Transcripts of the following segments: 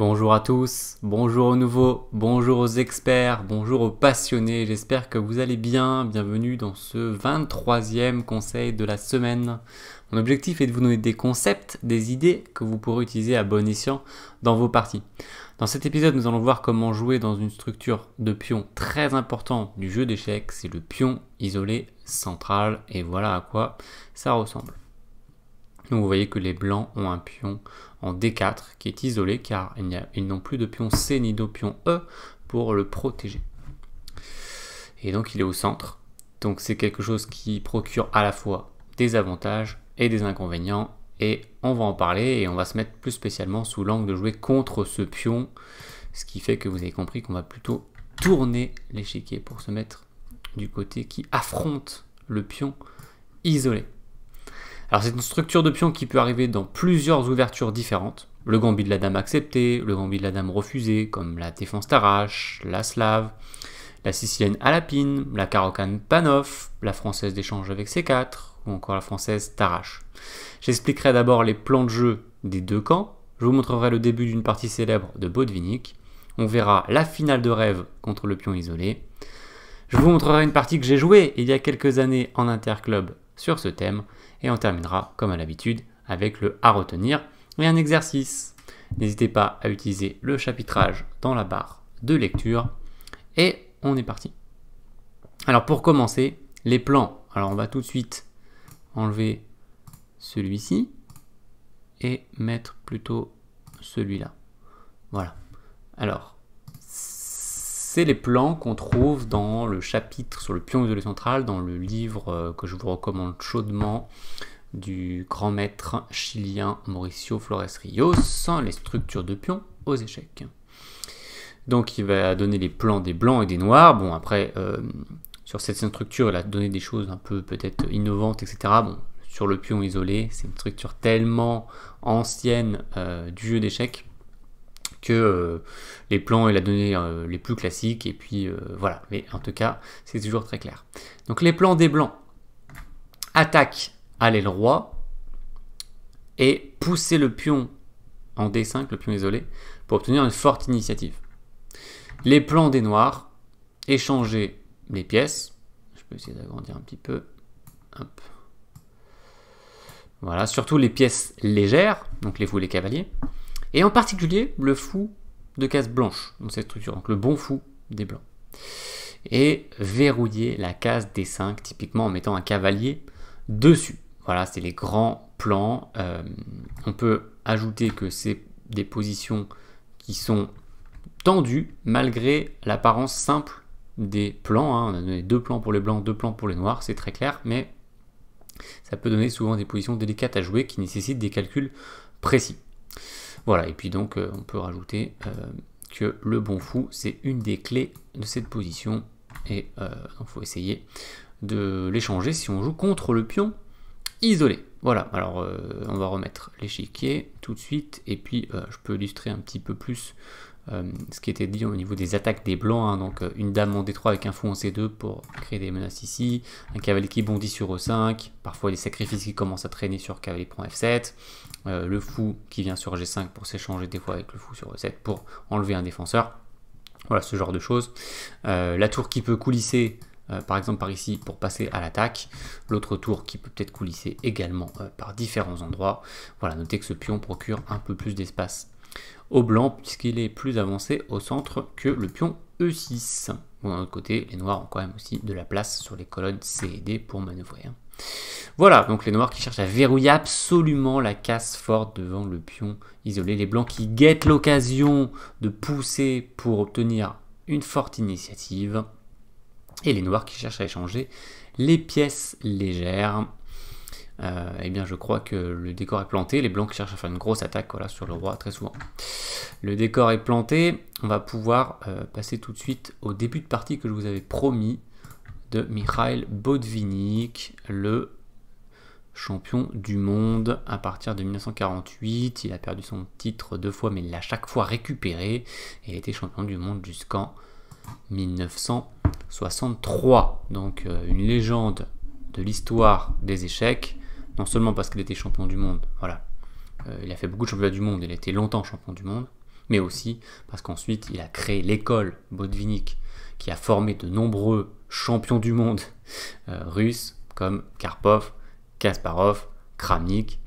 Bonjour à tous, bonjour aux nouveaux, bonjour aux experts, bonjour aux passionnés, j'espère que vous allez bien, bienvenue dans ce 23e conseil de la semaine. Mon objectif est de vous donner des concepts, des idées que vous pourrez utiliser à bon escient dans vos parties. Dans cet épisode, nous allons voir comment jouer dans une structure de pion très importante du jeu d'échecs, c'est le pion isolé central, et voilà à quoi ça ressemble. Donc vous voyez que les blancs ont un pion en D4 qui est isolé car ils n'ont plus de pion C ni de pion E pour le protéger. Et donc il est au centre. Donc c'est quelque chose qui procure à la fois des avantages et des inconvénients. Et on va en parler et on va se mettre plus spécialement sous l'angle de jouer contre ce pion. Ce qui fait que vous avez compris qu'on va plutôt tourner l'échiquier pour se mettre du côté qui affronte le pion isolé. Alors c'est une structure de pion qui peut arriver dans plusieurs ouvertures différentes. Le gambit de la dame accepté, le gambit de la dame refusé, comme la défense tarache, la slave, la sicilienne Alapine, la carocane panoff, la française d'échange avec C4, ou encore la française tarache. J'expliquerai d'abord les plans de jeu des deux camps, je vous montrerai le début d'une partie célèbre de Baudvinic, on verra la finale de rêve contre le pion isolé, je vous montrerai une partie que j'ai jouée il y a quelques années en interclub sur ce thème, et on terminera, comme à l'habitude, avec le à retenir et un exercice. N'hésitez pas à utiliser le chapitrage dans la barre de lecture. Et on est parti. Alors pour commencer, les plans. Alors on va tout de suite enlever celui-ci et mettre plutôt celui-là. Voilà. Alors, c'est les plans qu'on trouve dans le chapitre sur le pion isolé central, dans le livre euh, que je vous recommande chaudement du grand maître chilien Mauricio Flores Rios, les structures de pions aux échecs. Donc il va donner les plans des blancs et des noirs. Bon, après, euh, sur cette structure, il a donné des choses un peu peut-être innovantes, etc. Bon, sur le pion isolé, c'est une structure tellement ancienne euh, du jeu d'échecs que euh, les plans et la donnée euh, les plus classiques. Et puis euh, voilà, mais en tout cas, c'est toujours très clair. Donc les plans des blancs. Attaque à l'aile roi et pousser le pion en D5, le pion isolé, pour obtenir une forte initiative. Les plans des noirs, échanger les pièces. Je peux essayer d'agrandir un petit peu. Voilà, surtout les pièces légères, donc les vous les cavaliers et en particulier le fou de case blanche dans cette structure, donc le bon fou des blancs. Et verrouiller la case des 5, typiquement en mettant un cavalier dessus. Voilà, c'est les grands plans. Euh, on peut ajouter que c'est des positions qui sont tendues malgré l'apparence simple des plans. Hein. On a donné deux plans pour les blancs, deux plans pour les noirs, c'est très clair, mais ça peut donner souvent des positions délicates à jouer qui nécessitent des calculs précis. Voilà, et puis donc euh, on peut rajouter euh, que le bon fou, c'est une des clés de cette position. Et il euh, faut essayer de l'échanger si on joue contre le pion isolé. Voilà, alors on va remettre l'échiquier tout de suite, et puis je peux illustrer un petit peu plus euh, ce qui était dit au niveau des attaques des blancs, hein, donc euh, une dame en D3 avec un fou en C2 pour créer des menaces ici, un cavalier qui bondit sur E5, parfois les sacrifices qui commencent à traîner sur cavalier prend F7, euh, le fou qui vient sur G5 pour s'échanger des fois avec le fou sur E7 pour enlever un défenseur, voilà ce genre de choses. la tour qui peut coulisser par exemple par ici pour passer à l'attaque, l'autre tour qui peut peut-être coulisser également par différents endroits. Voilà, notez que ce pion procure un peu plus d'espace au blanc puisqu'il est plus avancé au centre que le pion E6. Bon, d'un autre côté, les noirs ont quand même aussi de la place sur les colonnes C et D pour manœuvrer. Hein. Voilà, donc les noirs qui cherchent à verrouiller absolument la casse forte devant le pion isolé. Les blancs qui guettent l'occasion de pousser pour obtenir une forte initiative. Et les noirs qui cherchent à échanger les pièces légères euh, eh bien je crois que le décor est planté. Les blancs cherchent à faire une grosse attaque voilà, sur le roi très souvent. Le décor est planté. On va pouvoir euh, passer tout de suite au début de partie que je vous avais promis de Mikhail Botvinnik, le champion du monde à partir de 1948. Il a perdu son titre deux fois, mais il l'a chaque fois récupéré. Et il était champion du monde jusqu'en 1963. Donc euh, une légende de l'histoire des échecs non seulement parce qu'il était champion du monde, voilà, euh, il a fait beaucoup de championnats du monde, il a été longtemps champion du monde, mais aussi parce qu'ensuite il a créé l'école Botvinnik qui a formé de nombreux champions du monde euh, russes comme Karpov, Kasparov, Kramnik,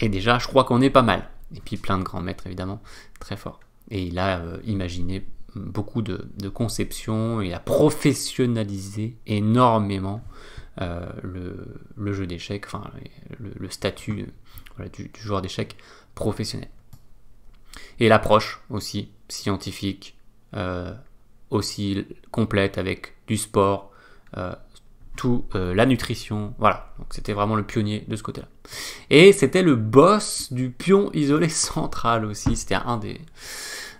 et déjà je crois qu'on est pas mal, et puis plein de grands maîtres évidemment, très fort Et il a euh, imaginé beaucoup de, de conceptions, il a professionnalisé énormément euh, le, jeu d'échecs, enfin le, statut euh, voilà, du, joueur d'échecs professionnel. Et l'approche aussi scientifique, euh, aussi complète avec du sport, tout la nutrition, voilà. Donc c'était vraiment le pionnier de ce côté-là. Et c'était le boss du pion isolé central aussi. C'était un des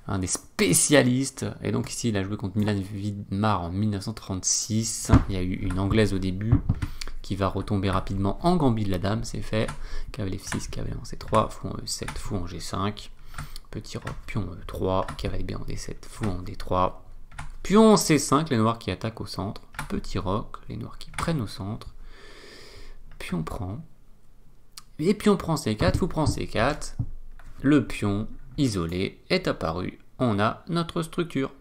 un des spécialistes. Et donc ici, il a joué contre Milan Vidmar en 1936. Il y a eu une Anglaise au début qui va retomber rapidement en Gambie de la Dame, c'est fait. Cavalier F6, cavalier en C3, fou en E7, fou en G5. Petit roi, pion E3, cavalier B en D7, fou en D3. Pion C5, les noirs qui attaquent au centre. Petit roc, les noirs qui prennent au centre. Pion prend. Et pion prend C4, fou prend C4. Le pion, isolé est apparu, on a notre structure.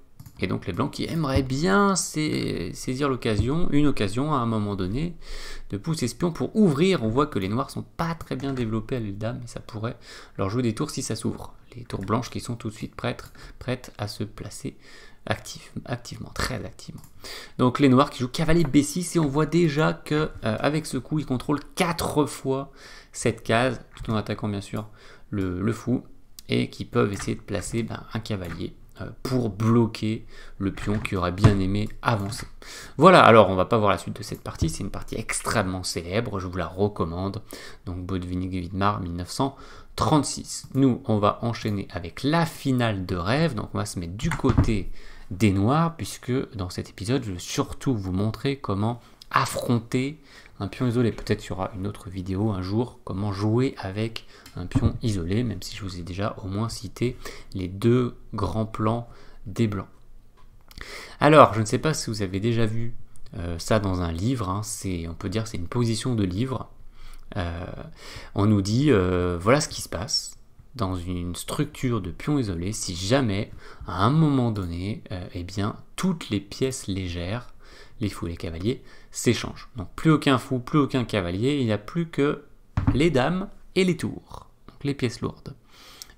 Et donc les blancs qui aimeraient bien saisir l'occasion, une occasion à un moment donné, de pousser ce pion pour ouvrir. On voit que les noirs sont pas très bien développés à l'île dame, mais ça pourrait leur jouer des tours si ça s'ouvre. Les tours blanches qui sont tout de suite prêtes, prêtes à se placer activement, très activement. Donc les noirs qui jouent cavalier B6, et on voit déjà que euh, avec ce coup, ils contrôlent 4 fois cette case, tout en attaquant bien sûr le fou et qui peuvent essayer de placer ben, un cavalier euh, pour bloquer le pion qui aurait bien aimé avancer. Voilà, alors on va pas voir la suite de cette partie, c'est une partie extrêmement célèbre, je vous la recommande. Donc Bodvinig Vidmar 1936. Nous, on va enchaîner avec la finale de rêve, donc on va se mettre du côté des noirs puisque dans cet épisode, je veux surtout vous montrer comment affronter un pion isolé. Peut-être il y aura une autre vidéo un jour, comment jouer avec un pion isolé, même si je vous ai déjà au moins cité les deux grands plans des blancs. Alors, je ne sais pas si vous avez déjà vu euh, ça dans un livre, hein. c'est on peut dire c'est une position de livre. Euh, on nous dit, euh, voilà ce qui se passe dans une structure de pion isolé si jamais, à un moment donné, eh bien, toutes les pièces légères, les fous, les cavaliers, s'échange. Donc plus aucun fou, plus aucun cavalier, il n'y a plus que les dames et les tours, les pièces lourdes.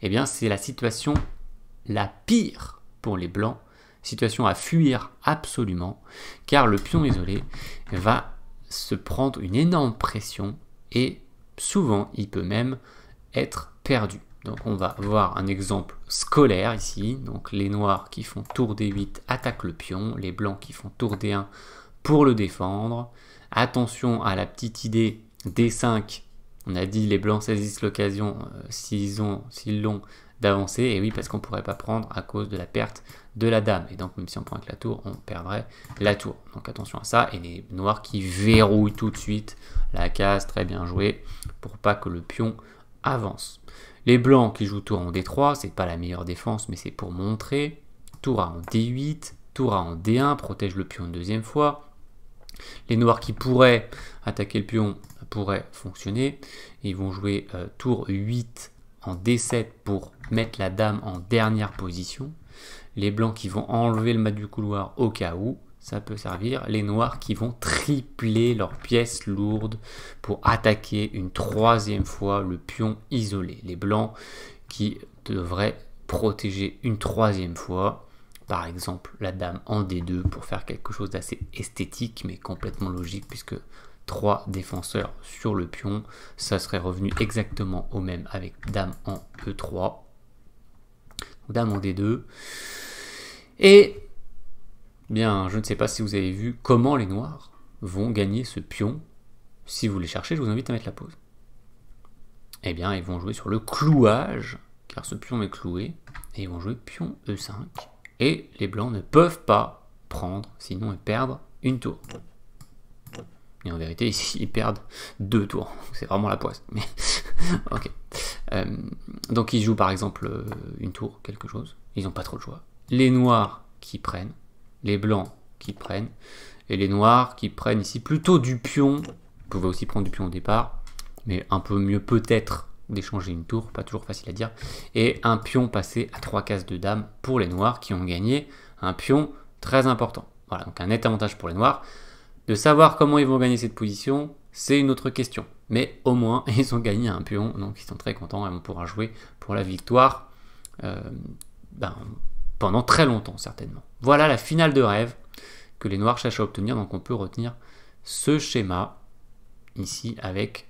et eh bien c'est la situation la pire pour les blancs, situation à fuir absolument, car le pion isolé va se prendre une énorme pression et souvent il peut même être perdu. Donc on va voir un exemple scolaire ici. Donc les noirs qui font tour D8 attaquent le pion, les blancs qui font tour D1 pour le défendre. Attention à la petite idée d 5. On a dit les blancs saisissent l'occasion euh, s'ils ont, s'ils l'ont, d'avancer. Et oui, parce qu'on ne pourrait pas prendre à cause de la perte de la dame. Et donc, même si on prend avec la tour, on perdrait la tour. Donc, attention à ça. Et les noirs qui verrouillent tout de suite la case, très bien joué, pour pas que le pion avance. Les blancs qui jouent tour en D3, c'est pas la meilleure défense, mais c'est pour montrer. Tour en D8, tour en D1, protège le pion une deuxième fois. Les noirs qui pourraient attaquer le pion pourraient fonctionner. Ils vont jouer euh, tour 8 en D7 pour mettre la dame en dernière position. Les blancs qui vont enlever le mat du couloir au cas où, ça peut servir. Les noirs qui vont tripler leurs pièces lourdes pour attaquer une troisième fois le pion isolé. Les blancs qui devraient protéger une troisième fois par exemple la dame en D2 pour faire quelque chose d'assez esthétique mais complètement logique puisque trois défenseurs sur le pion, ça serait revenu exactement au même avec dame en E3, dame en D2. Et bien, je ne sais pas si vous avez vu comment les noirs vont gagner ce pion. Si vous les cherchez, je vous invite à mettre la pause. Eh bien, ils vont jouer sur le clouage, car ce pion est cloué, et ils vont jouer pion E5. Et les blancs ne peuvent pas prendre, sinon ils perdent une tour. Et en vérité, ici, ils perdent deux tours. C'est vraiment la poisse. Mais euh, donc ils jouent par exemple euh, une tour, quelque chose. Ils n'ont pas trop le choix. Les noirs qui prennent, les blancs qui prennent, et les noirs qui prennent ici plutôt du pion. Vous pouvez aussi prendre du pion au départ, mais un peu mieux peut-être d'échanger une tour, pas toujours facile à dire, et un pion passé à 3 cases de dame pour les noirs qui ont gagné un pion très important. Voilà, donc un net avantage pour les noirs. De savoir comment ils vont gagner cette position, c'est une autre question. Mais au moins, ils ont gagné un pion, donc ils sont très contents et on pourra jouer pour la victoire euh, ben, pendant très longtemps, certainement. Voilà la finale de rêve que les noirs cherchent à obtenir, donc on peut retenir ce schéma ici avec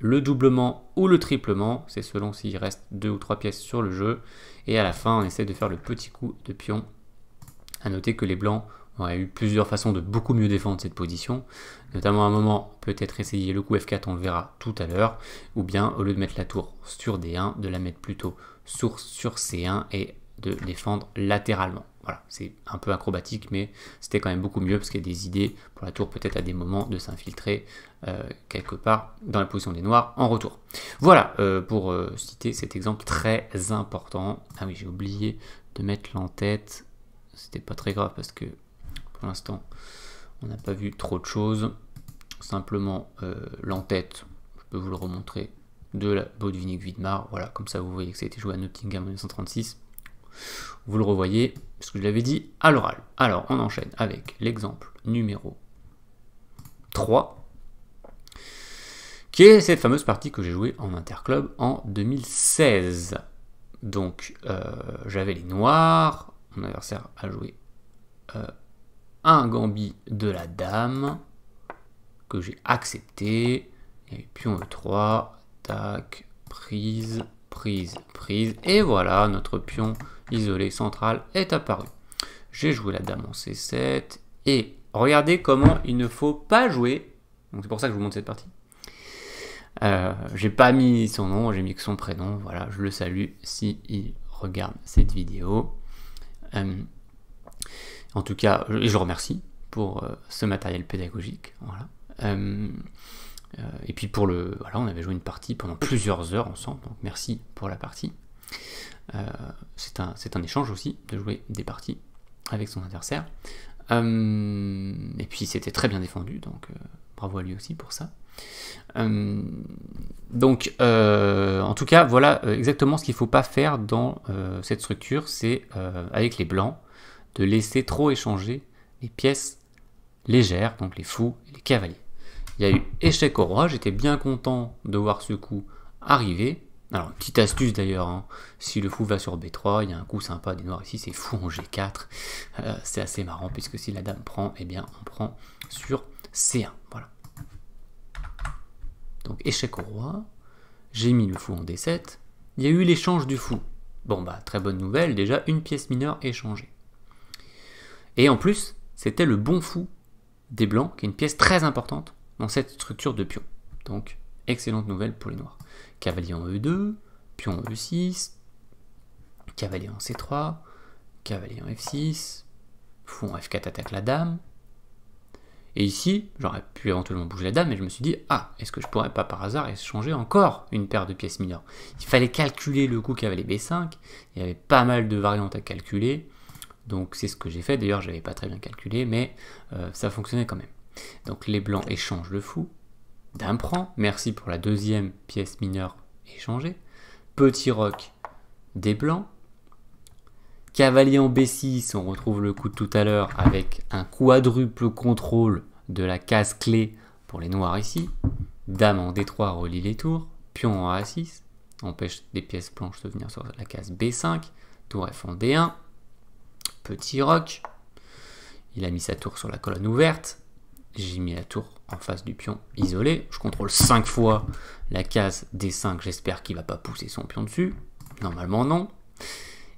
le doublement ou le triplement, c'est selon s'il reste deux ou trois pièces sur le jeu. Et à la fin, on essaie de faire le petit coup de pion. À noter que les blancs auraient eu plusieurs façons de beaucoup mieux défendre cette position, notamment à un moment peut-être essayer le coup F4, on le verra tout à l'heure, ou bien au lieu de mettre la tour sur D1, de la mettre plutôt sur, sur C1 et de défendre latéralement voilà, c'est un peu acrobatique, mais c'était quand même beaucoup mieux parce qu'il y a des idées pour la tour peut-être à des moments de s'infiltrer euh, quelque part dans la position des noirs en retour. Voilà euh, pour euh, citer cet exemple très important. Ah oui, j'ai oublié de mettre l'entête. C'était pas très grave parce que pour l'instant, on n'a pas vu trop de choses. Simplement l'entête, je peux vous le remontrer de la Bodvinic Vidmar. Voilà, comme ça vous voyez que ça a été joué à Nottingham en 1936 vous le revoyez, ce que je l'avais dit à l'oral. Alors, on enchaîne avec l'exemple numéro 3, qui est cette fameuse partie que j'ai jouée en interclub en 2016. Donc, euh, j'avais les noirs, mon adversaire a joué euh, un gambit de la dame, que j'ai accepté, et puis on e3, tac, prise, prise, prise. Et voilà, notre pion isolé central est apparu. J'ai joué la dame en C7. Et regardez comment il ne faut pas jouer. Donc c'est pour ça que je vous montre cette partie. Euh, j'ai pas mis son nom, j'ai mis que son prénom. Voilà, je le salue si il regarde cette vidéo. Euh, en tout cas, je, je remercie pour euh, ce matériel pédagogique. Voilà. Euh, euh, et puis pour le. Voilà, on avait joué une partie pendant plusieurs heures ensemble, donc merci pour la partie. Euh, c'est un, échange aussi de jouer des parties avec son adversaire. Euh, et puis c'était très bien défendu, donc bravo à lui aussi pour ça. donc en tout cas, voilà exactement ce qu'il ne faut pas faire dans cette structure, c'est avec les blancs, de laisser trop échanger les pièces légères, donc les fous et les cavaliers. Il y a eu échec au roi, j'étais bien content de voir ce coup arriver. Alors, petite astuce d'ailleurs, hein. si le fou va sur B3, il y a un coup sympa des noirs ici, c'est fou en G4. Euh, c'est assez marrant, puisque si la dame prend, eh bien, on prend sur C1. Voilà. Donc, échec au roi, j'ai mis le fou en D7. Il y a eu l'échange du fou. Bon, bah, très bonne nouvelle, déjà une pièce mineure échangée. Et en plus, c'était le bon fou des blancs, qui est une pièce très importante dans cette structure de pion. Donc, excellente nouvelle pour les noirs. Cavalier en E2, pion en E6, cavalier en C3, cavalier en F6, fou en F4 attaque la dame. Et ici, j'aurais pu éventuellement bouger la dame, mais je me suis dit, ah, est-ce que je pourrais pas par hasard échanger encore une paire de pièces mineures Il fallait calculer le coup cavalier B5, il y avait pas mal de variantes à calculer, donc c'est ce que j'ai fait, d'ailleurs j'avais pas très bien calculé, mais euh, ça fonctionnait quand même. Donc les blancs échangent le fou dame prend, Merci pour la deuxième pièce mineure échangée. Petit roc des blancs. Cavalier en B6, on retrouve le coup de tout à l'heure avec un quadruple contrôle de la case clé pour les noirs ici. Dame en D3 relie les tours. Pion en A6 empêche des pièces blanches de venir sur la case B5. Tour F en D1. Petit roc. Il a mis sa tour sur la colonne ouverte j'ai mis la tour en face du pion isolé. Je contrôle 5 fois la case D5, j'espère qu'il ne va pas pousser son pion dessus. Normalement non.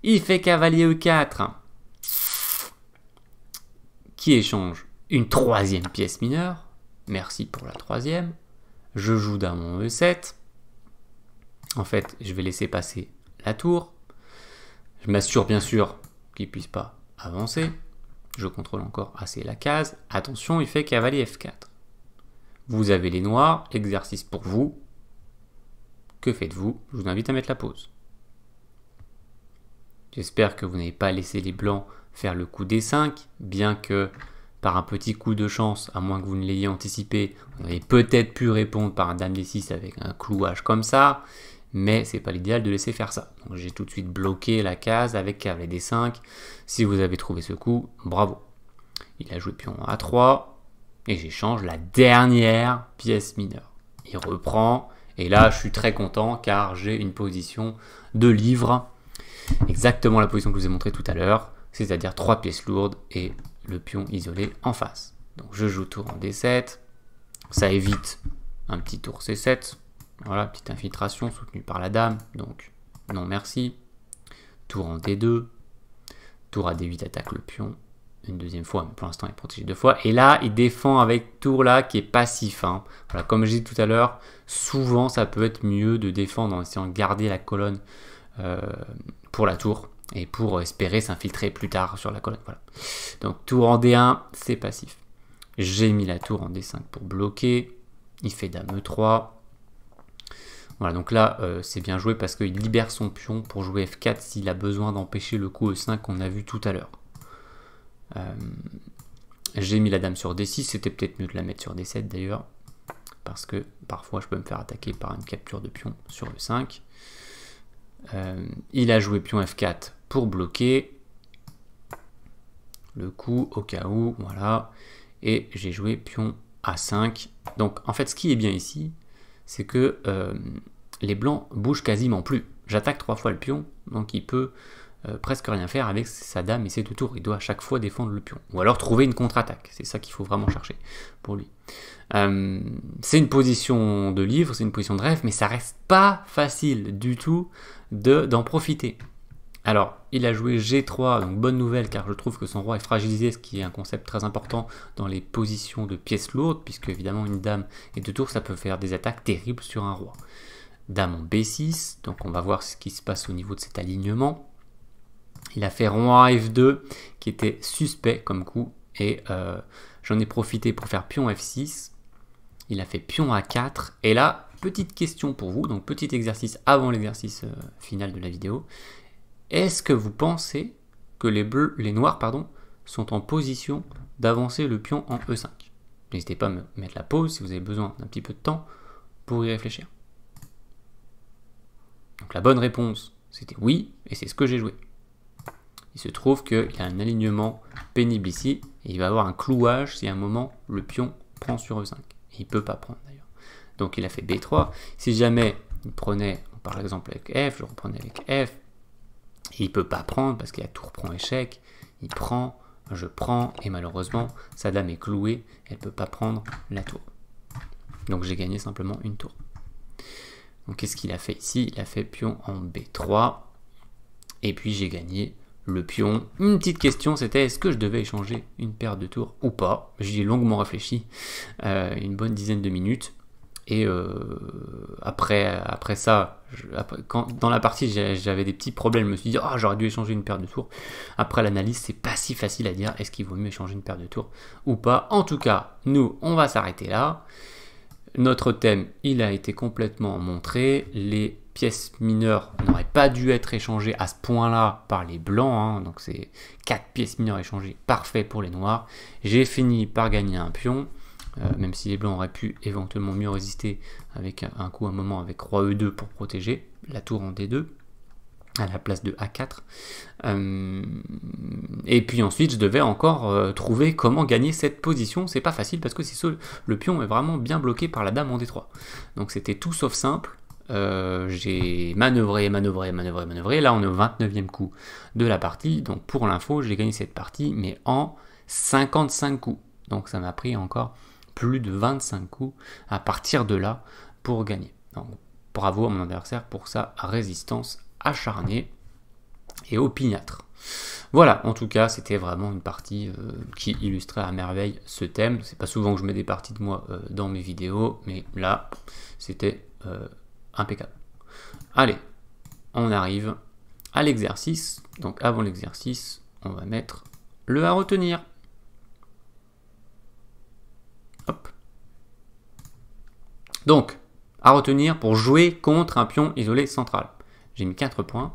Il fait cavalier E4, qui échange une troisième pièce mineure. Merci pour la troisième. Je joue mon E7. En fait, je vais laisser passer la tour. Je m'assure bien sûr qu'il ne puisse pas avancer je contrôle encore assez la case, attention, il fait cavalier F4. Vous avez les noirs, exercice pour vous. Que faites-vous Je vous invite à mettre la pause. J'espère que vous n'avez pas laissé les blancs faire le coup D5, bien que par un petit coup de chance, à moins que vous ne l'ayez anticipé, vous avez peut-être pu répondre par un dame D6 avec un clouage comme ça mais c'est pas l'idéal de laisser faire ça. j'ai tout de suite bloqué la case avec cavalier d5. Si vous avez trouvé ce coup, bravo. Il a joué pion a3 et j'échange la dernière pièce mineure. Il reprend et là je suis très content car j'ai une position de livre, exactement la position que je vous ai montrée tout à l'heure, c'est-à-dire trois pièces lourdes et le pion isolé en face. Donc je joue tour en d7, ça évite un petit tour c7 voilà, petite infiltration soutenue par la dame. Donc, non merci. Tour en D2. Tour à D8 attaque le pion. Une deuxième fois, mais pour l'instant il est protégé deux fois. Et là, il défend avec tour là qui est passif. Voilà, comme je dit tout à l'heure, souvent ça peut être mieux de défendre en essayant de garder la colonne euh, pour la tour et pour espérer s'infiltrer plus tard sur la colonne. Voilà. Donc tour en D1, c'est passif. J'ai mis la tour en D5 pour bloquer. Il fait Dame E3. Voilà, donc là, euh, c'est bien joué parce qu'il libère son pion pour jouer F4 s'il a besoin d'empêcher le coup E5 qu'on a vu tout à l'heure. Euh, j'ai mis la dame sur D6, c'était peut-être mieux de la mettre sur D7 d'ailleurs, parce que parfois je peux me faire attaquer par une capture de pion sur E5. Euh, il a joué pion F4 pour bloquer le coup au cas où, voilà. Et j'ai joué pion A5. Donc en fait, ce qui est bien ici, c'est que euh, les blancs bougent quasiment plus. J'attaque trois fois le pion, donc il peut euh, presque rien faire avec sa dame et ses deux tours. Il doit à chaque fois défendre le pion. Ou alors trouver une contre-attaque. C'est ça qu'il faut vraiment chercher pour lui. Euh, c'est une position de livre, c'est une position de rêve, mais ça reste pas facile du tout d'en profiter. Alors, il a joué G3, donc bonne nouvelle car je trouve que son roi est fragilisé, ce qui est un concept très important dans les positions de pièces lourdes, puisque évidemment une dame et deux tours, ça peut faire des attaques terribles sur un roi. Dame en B6, donc on va voir ce qui se passe au niveau de cet alignement. Il a fait roi F2, qui était suspect comme coup, et euh, j'en ai profité pour faire pion F6. Il a fait pion A4, et là, petite question pour vous, donc petit exercice avant l'exercice euh, final de la vidéo. Est-ce que vous pensez que les bleus, les noirs, pardon, sont en position d'avancer le pion en E5 N'hésitez pas à me mettre la pause si vous avez besoin d'un petit peu de temps pour y réfléchir. Donc la bonne réponse, c'était oui, et c'est ce que j'ai joué. Il se trouve qu'il y a un alignement pénible ici, et il va avoir un clouage si à un moment le pion prend sur E5. il ne peut pas prendre d'ailleurs. Donc il a fait B3. Si jamais il prenait, par exemple avec F, je reprenais avec F, il il peut pas prendre parce qu'il la a prend échec. Il prend, je prends, et malheureusement, sa dame est clouée, elle ne peut pas prendre la tour. Donc j'ai gagné simplement une tour. Donc qu'est-ce qu'il a fait ici Il a fait pion en B3. Et puis j'ai gagné le pion. Une petite question, c'était est-ce que je devais échanger une paire de tours ou pas J'y ai longuement réfléchi, euh, une bonne dizaine de minutes. Et euh, après, après ça, quand, dans la partie, j'avais des petits problèmes. Je me suis dit, oh, j'aurais dû échanger une paire de tours. Après l'analyse, c'est pas si facile à dire. Est-ce qu'il vaut mieux échanger une paire de tours ou pas En tout cas, nous, on va s'arrêter là. Notre thème, il a été complètement montré. Les pièces mineures n'auraient pas dû être échangées à ce point-là par les blancs. Hein. Donc c'est 4 pièces mineures échangées, parfait pour les noirs. J'ai fini par gagner un pion. Euh, même si les blancs auraient pu éventuellement mieux résister avec un, coup, un moment avec roi e2 pour protéger la tour en d2 à la place de A4. Euh, et puis ensuite, je devais encore euh, trouver comment gagner cette position. C'est pas facile parce que c'est le pion est vraiment bien bloqué par la dame en D3. Donc c'était tout sauf simple. j'ai manœuvré, manœuvré, manœuvré, manœuvré. Là, on est au 29e coup de la partie. Donc pour l'info, j'ai gagné cette partie, mais en 55 coups. Donc ça m'a pris encore plus de 25 coups à partir de là pour gagner. Donc, bravo à mon adversaire pour sa résistance acharnée et opiniâtre. Voilà, en tout cas, c'était vraiment une partie euh, qui illustrait à merveille ce thème. C'est pas souvent que je mets des parties de moi euh, dans mes vidéos, mais là, c'était euh, impeccable. Allez, on arrive à l'exercice. Donc avant l'exercice, on va mettre le à retenir. Donc, à retenir pour jouer contre un pion isolé central. J'ai mis 4 points.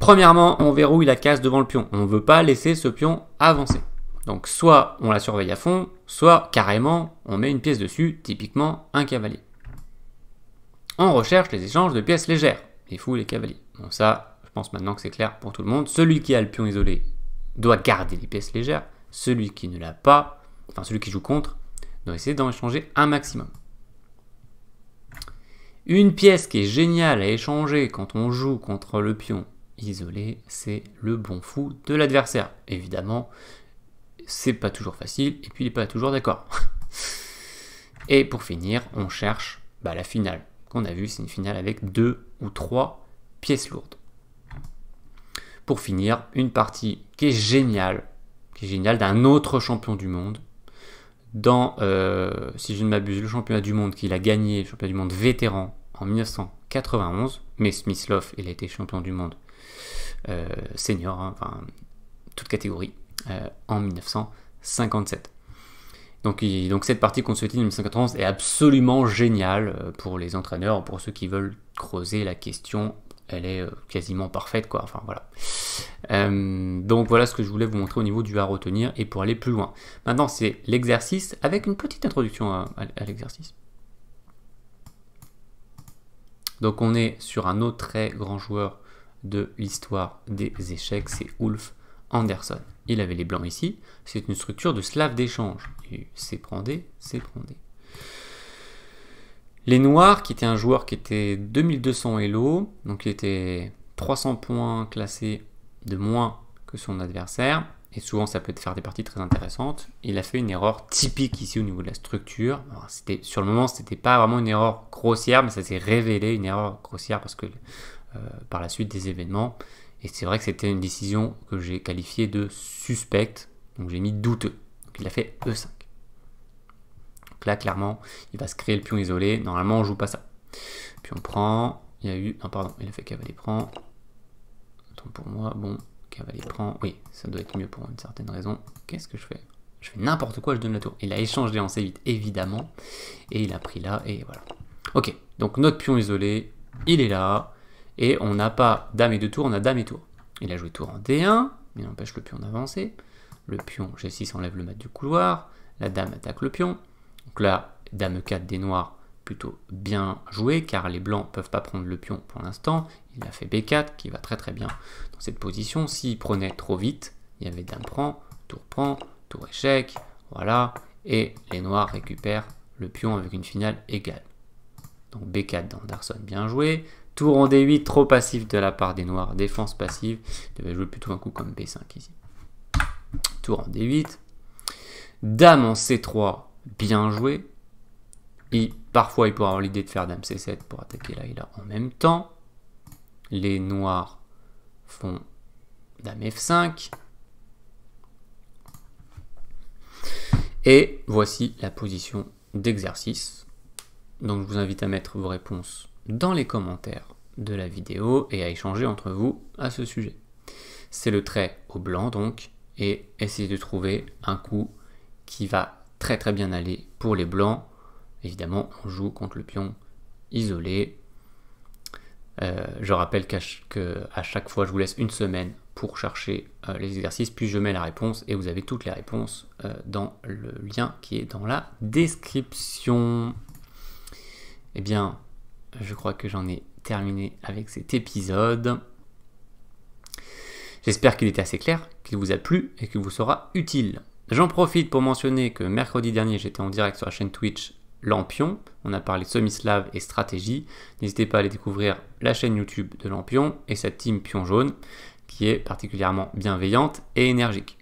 Premièrement, on verrouille la case devant le pion. On ne veut pas laisser ce pion avancer. Donc soit on la surveille à fond, soit carrément on met une pièce dessus, typiquement un cavalier. On recherche les échanges de pièces légères, les fous, les cavaliers. Bon ça, je pense maintenant que c'est clair pour tout le monde. Celui qui a le pion isolé doit garder les pièces légères. Celui qui ne l'a pas, enfin celui qui joue contre, donc, essayer d'en échanger un maximum. Une pièce qui est géniale à échanger quand on joue contre le pion isolé, c'est le bon fou de l'adversaire. Évidemment, c'est pas toujours facile et puis il n'est pas toujours d'accord. et pour finir, on cherche bah, la finale. Qu'on a vu, c'est une finale avec deux ou trois pièces lourdes. Pour finir, une partie qui est géniale, qui est géniale d'un autre champion du monde, dans, euh, si je ne m'abuse, le championnat du monde qu'il a gagné, le championnat du monde vétéran en 1991, mais Smith-Love, il a été champion du monde euh, senior, hein, enfin toute catégorie, euh, en 1957. Donc, donc cette partie contre souhaitait en 1991 est absolument géniale pour les entraîneurs, pour ceux qui veulent creuser la question elle est euh, quasiment parfaite quoi. Enfin voilà. Euh, donc voilà ce que je voulais vous montrer au niveau du à retenir et pour aller plus loin. Maintenant c'est l'exercice avec une petite introduction à, l'exercice. Donc on est sur un autre très grand joueur de l'histoire des échecs, c'est Ulf Anderson. Il avait les blancs ici, c'est une structure de slave d'échange. C'est prend c'est les Noirs, qui était un joueur qui était 2200 Elo, donc il était 300 points classés de moins que son adversaire, et souvent ça peut faire des parties très intéressantes. Il a fait une erreur typique ici au niveau de la structure. sur le moment, ce n'était pas vraiment une erreur grossière, mais ça s'est révélé une erreur grossière parce que euh, par la suite des événements. Et c'est vrai que c'était une décision que j'ai qualifiée de suspecte, donc j'ai mis douteux. Donc il a fait E5 là, clairement, il va se créer le pion isolé. Normalement, on joue pas ça. Puis on prend. Il y a eu. Non, pardon, il a fait cavalier prend. Attends pour moi. Bon, cavalier prend. Oui, ça doit être mieux pour une certaine raison. Qu'est-ce que je fais Je fais n'importe quoi, je donne la tour. Il a échangé en C8, évidemment. Et il a pris là, et voilà. Ok, donc notre pion isolé, il est là. Et on n'a pas dame et deux tours, on a dame et tour. Il a joué tour en D1, mais n'empêche le pion d'avancer. Le pion G6 enlève le mat du couloir. La dame attaque le pion. Donc là, dame 4 des noirs, plutôt bien joué, car les blancs ne peuvent pas prendre le pion pour l'instant. Il a fait b4, qui va très très bien dans cette position. S'il prenait trop vite, il y avait dame prend, tour prend, tour échec, voilà. Et les noirs récupèrent le pion avec une finale égale. Donc b4 dans Darson, bien joué. Tour en d8, trop passif de la part des noirs, défense passive. Il devait jouer plutôt un coup comme b5 ici. Tour en d8. Dame en c3, bien joué. Et parfois, il pourra avoir l'idée de faire Dame C7 pour attaquer là en même temps. Les noirs font Dame F5. Et voici la position d'exercice. Donc je vous invite à mettre vos réponses dans les commentaires de la vidéo et à échanger entre vous à ce sujet. C'est le trait au blanc donc et essayez de trouver un coup qui va très très bien allé pour les blancs. Évidemment, on joue contre le pion isolé. Euh, je rappelle qu'à chaque fois, je vous laisse une semaine pour chercher euh, les exercices, puis je mets la réponse et vous avez toutes les réponses euh, dans le lien qui est dans la description. Eh bien, je crois que j'en ai terminé avec cet épisode. J'espère qu'il était assez clair, qu'il vous a plu et qu'il vous sera utile. J'en profite pour mentionner que mercredi dernier, j'étais en direct sur la chaîne Twitch Lampion. On a parlé semi-slave et stratégie. N'hésitez pas à aller découvrir la chaîne YouTube de Lampion et sa team Pion Jaune, qui est particulièrement bienveillante et énergique.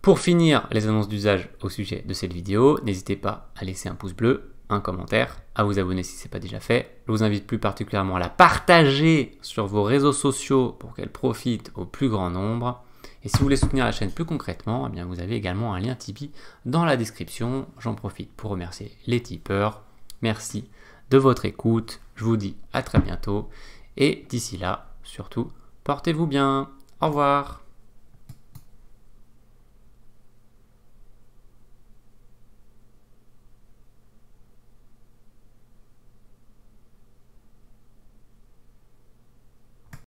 Pour finir les annonces d'usage au sujet de cette vidéo, n'hésitez pas à laisser un pouce bleu, un commentaire, à vous abonner si ce n'est pas déjà fait. Je vous invite plus particulièrement à la partager sur vos réseaux sociaux pour qu'elle profite au plus grand nombre. Et si vous voulez soutenir la chaîne plus concrètement, eh bien vous avez également un lien Tipeee dans la description. J'en profite pour remercier les tipeurs. Merci de votre écoute. Je vous dis à très bientôt. Et d'ici là, surtout, portez-vous bien. Au revoir.